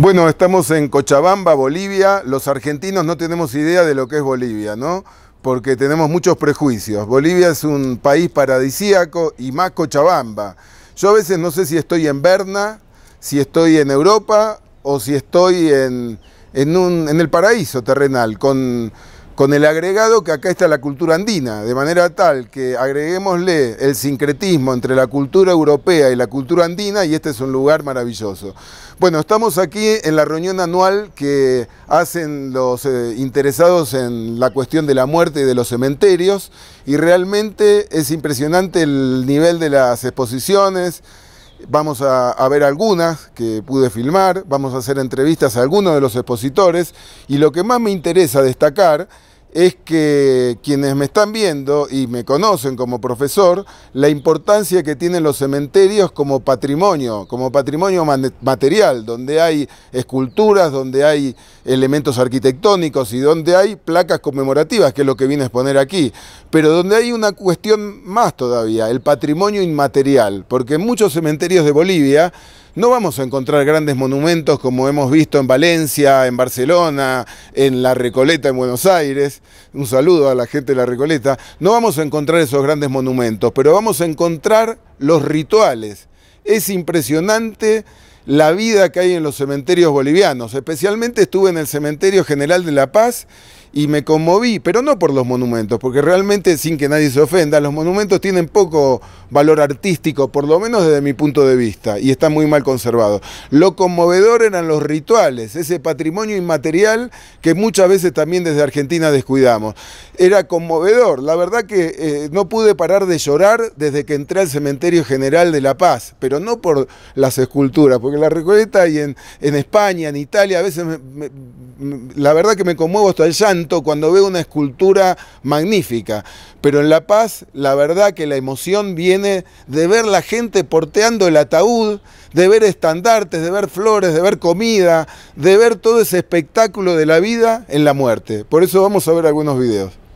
Bueno, estamos en Cochabamba, Bolivia. Los argentinos no tenemos idea de lo que es Bolivia, ¿no? Porque tenemos muchos prejuicios. Bolivia es un país paradisíaco y más Cochabamba. Yo a veces no sé si estoy en Berna, si estoy en Europa o si estoy en, en, un, en el paraíso terrenal, con con el agregado que acá está la cultura andina, de manera tal que agreguémosle el sincretismo entre la cultura europea y la cultura andina y este es un lugar maravilloso. Bueno, estamos aquí en la reunión anual que hacen los eh, interesados en la cuestión de la muerte y de los cementerios y realmente es impresionante el nivel de las exposiciones, Vamos a, ver algunas que pude filmar, vamos a hacer entrevistas a algunos de los expositores y lo que más me interesa destacar es que quienes me están viendo y me conocen como profesor, la importancia que tienen los cementerios como patrimonio, como patrimonio material, donde hay esculturas, donde hay elementos arquitectónicos y donde hay placas conmemorativas, que es lo que vine a exponer aquí, pero donde hay una cuestión más todavía, el patrimonio inmaterial, porque muchos cementerios de Bolivia, no vamos a encontrar grandes monumentos como hemos visto en Valencia, en Barcelona, en La Recoleta, en Buenos Aires. Un saludo a la gente de La Recoleta. No vamos a encontrar esos grandes monumentos, pero vamos a encontrar los rituales. Es impresionante la vida que hay en los cementerios bolivianos. Especialmente estuve en el Cementerio General de La Paz y me conmoví, pero no por los monumentos, porque realmente sin que nadie se ofenda, los monumentos tienen poco valor artístico, por lo menos desde mi punto de vista, y están muy mal conservados. Lo conmovedor eran los rituales, ese patrimonio inmaterial que muchas veces también desde Argentina descuidamos. Era conmovedor, la verdad que eh, no pude parar de llorar desde que entré al Cementerio General de La Paz, pero no por las esculturas, porque la Recoleta y en, en España, en Italia, a veces me la verdad que me conmuevo hasta el llanto cuando veo una escultura magnífica. Pero en La Paz, la verdad que la emoción viene de ver la gente porteando el ataúd, de ver estandartes, de ver flores, de ver comida, de ver todo ese espectáculo de la vida en la muerte. Por eso vamos a ver algunos videos.